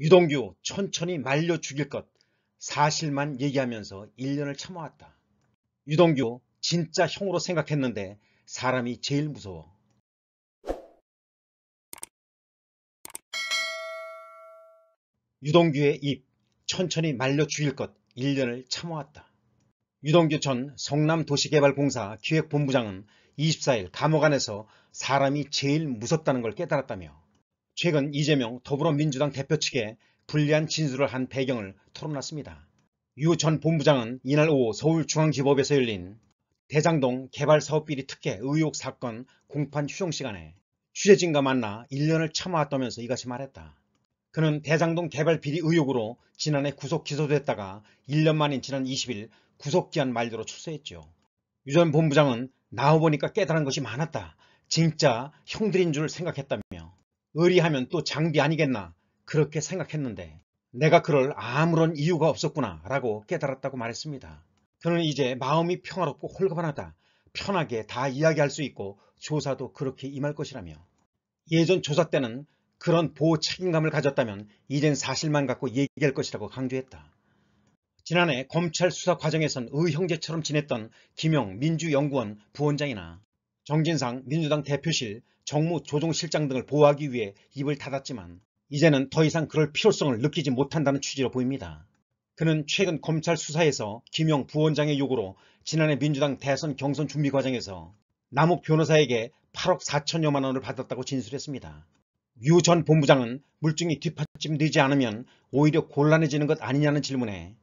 유동규 천천히 말려 죽일 것 사실만 얘기하면서 1년을 참아왔다. 유동규 진짜 형으로 생각했는데 사람이 제일 무서워. 유동규의 입 천천히 말려 죽일 것 1년을 참아왔다. 유동규 전 성남도시개발공사 기획본부장은 24일 감옥 안에서 사람이 제일 무섭다는 걸 깨달았다며 최근 이재명 더불어민주당 대표 측에 불리한 진술을 한 배경을 털어놨습니다. 유 전 본부장은 이날 오후 서울중앙지법에서 열린 대장동 개발사업비리 특혜 의혹 사건 공판 휴정 시간에 취재진과 만나 1년을 참아왔다면서 이같이 말했다. 그는 대장동 개발비리 의혹으로 지난해 구속 기소됐다가 1년 만인 지난 20일 구속기한 말료로 출소했죠. 유 전 본부장은 나와보니까 깨달은 것이 많았다. 진짜 형들인 줄 생각했다며 의리하면 또 장비 아니겠나 그렇게 생각했는데 내가 그럴 아무런 이유가 없었구나 라고 깨달았다고 말했습니다. 그는 이제 마음이 평화롭고 홀가분하다. 편하게 다 이야기할 수 있고 조사도 그렇게 임할 것이라며 예전 조사 때는 그런 보호 책임감을 가졌다면 이젠 사실만 갖고 얘기할 것이라고 강조했다. 지난해 검찰 수사 과정에선 의형제처럼 지냈던 김영 민주연구원 부원장이나 정진상 민주당 대표실 정무조정실장 등을 보호하기 위해 입을 닫았지만 이제는 더 이상 그럴 필요성을 느끼지 못한다는 취지로 보입니다. 그는 최근 검찰 수사에서 김용 부원장의 요구로 지난해 민주당 대선 경선 준비 과정에서 남욱 변호사에게 8억 4천여만 원을 받았다고 진술했습니다. 유 전 본부장은 물증이 뒷받침되지 않으면 오히려 곤란해지는 것 아니냐는 질문에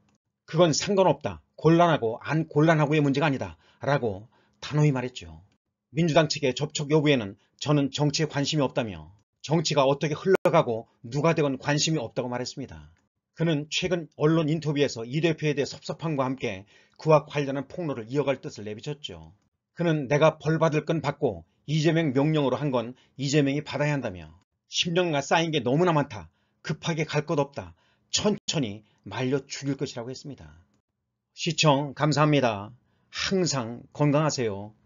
그건 상관없다, 곤란하고 안 곤란하고의 문제가 아니다 라고 단호히 말했죠. 민주당 측의 접촉 여부에는 저는 정치에 관심이 없다며 정치가 어떻게 흘러가고 누가 되건 관심이 없다고 말했습니다. 그는 최근 언론 인터뷰에서 이 대표에 대해 섭섭함과 함께 그와 관련한 폭로를 이어갈 뜻을 내비쳤죠. 그는 내가 벌 받을 건 받고 이재명 명령으로 한 건 이재명이 받아야 한다며 10년간 쌓인 게 너무나 많다. 급하게 갈 것 없다. 천천히 말려 죽일 것이라고 했습니다. 시청 감사합니다. 항상 건강하세요.